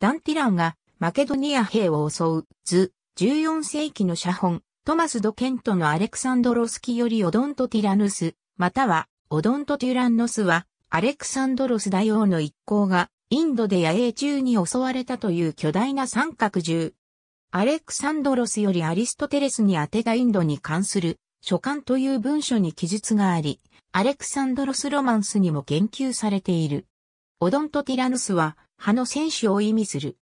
ダンティランがマケドニア兵を襲う図、14世紀の写本、トマス・ド・ケントのアレクサンドロスキよりオドント・ティラヌス、またはオドント・ティランノスは、アレクサンドロス大王の一行が、インドで野営中に襲われたという巨大な三角獣。アレクサンドロスよりアリストテレスに宛てたインドに関する書簡という文書に記述があり、アレクサンドロスロマンスにも言及されている。オドントティラヌスは派の選手を意味する。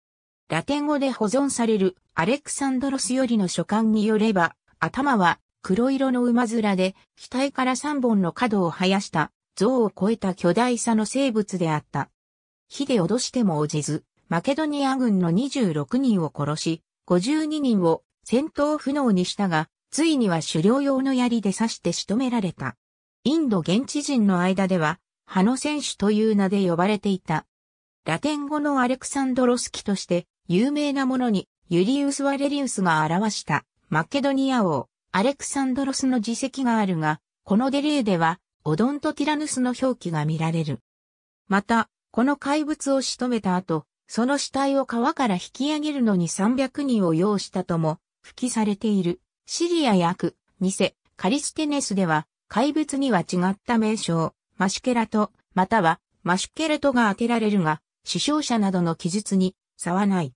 ラテン語で保存されるアレクサンドロスよりの書簡によれば、頭は黒色の馬面で、額から3本の角を生やした像を超えた巨大さの生物であった。火で脅しても応じず、マケドニア軍の26人を殺し、52人を戦闘不能にしたが、ついには狩猟用の槍で刺して仕留められた。インド現地人の間では、ハノ選手という名で呼ばれていた。ラテン語のアレクサンドロスキとして有名なものにユリウス・ワレリウスが表したマケドニア王アレクサンドロスの自責があるが、このデレーではオドントティラヌスの表記が見られる。また、この怪物を仕留めた後、その死体を川から引き上げるのに300人を要したとも、付記されている、シリア役、ニセ、カリステネスでは、怪物には違った名称、マシュケラト、または、マシュケラトが当てられるが、死傷者などの記述に差はない。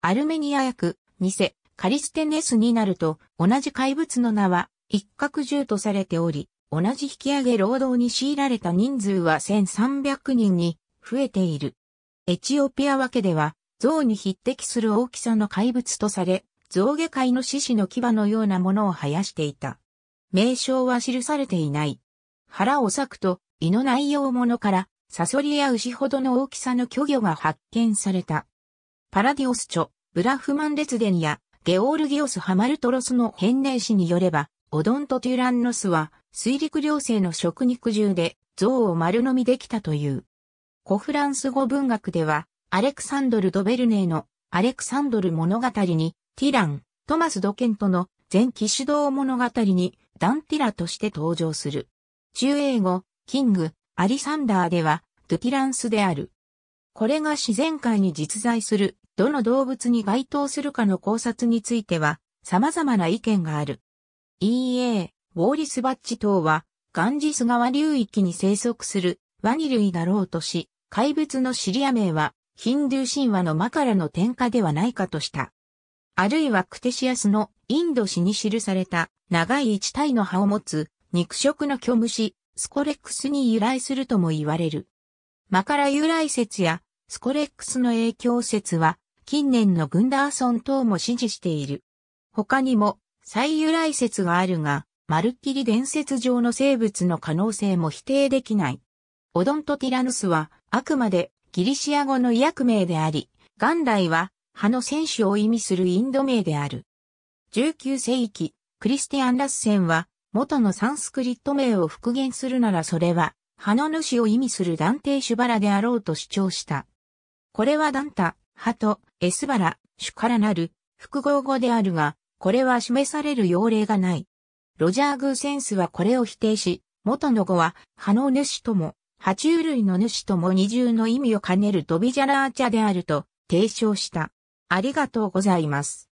アルメニア役、ニセ、カリステネスになると、同じ怪物の名は、一角獣とされており、同じ引き上げ労働に強いられた人数は1300人に増えている。エチオピアわけでは、象に匹敵する大きさの怪物とされ、象下界の獅子の牙のようなものを生やしていた。名称は記されていない。腹を裂くと胃の内容物からサソリや牛ほどの大きさの巨魚が発見された。パラディオス著、ブラフマン列伝やゲオールギオス・ハマルトロスの変礼誌によれば、オドント・テュランノスは水陸両生の食肉獣で象を丸飲みできたという。古フランス語文学では、アレクサンドル・ドベルネーのアレクサンドル物語に、ティラン、トマス・ドケントの全騎手道物語に、ダンティラとして登場する。中英語、キング、アリサンダーでは、ドゥティランスである。これが自然界に実在する、どの動物に該当するかの考察については、様々な意見がある。EA、ウォーリスバッチ等は、ガンジス川流域に生息するワニ類だろうとし、怪物のシリア名は、ヒンドゥー神話のマカラの天下ではないかとした。あるいはクテシアスのインド史に記された長い一体の葉を持つ肉食の巨虫スコレックスに由来するとも言われる。マカラ由来説やスコレックスの影響説は近年のグンダーソン等も支持している。他にも再由来説があるが、まるっきり伝説上の生物の可能性も否定できない。オドントティラヌスはあくまでギリシア語の医薬名であり、元来は葉の選手を意味するインド名である。19世紀、クリスティアン・ラッセンは元のサンスクリット名を復元するならそれは、ノの主を意味するダンテーシュバラであろうと主張した。これはダンタ、ハとエスバラ、主からなる複合語であるが、これは示される用例がない。ロジャー・グーセンスはこれを否定し、元の語は、ノの主とも、爬虫類の主とも二重の意味を兼ねるドビジャラーチャであると提唱した。ありがとうございます。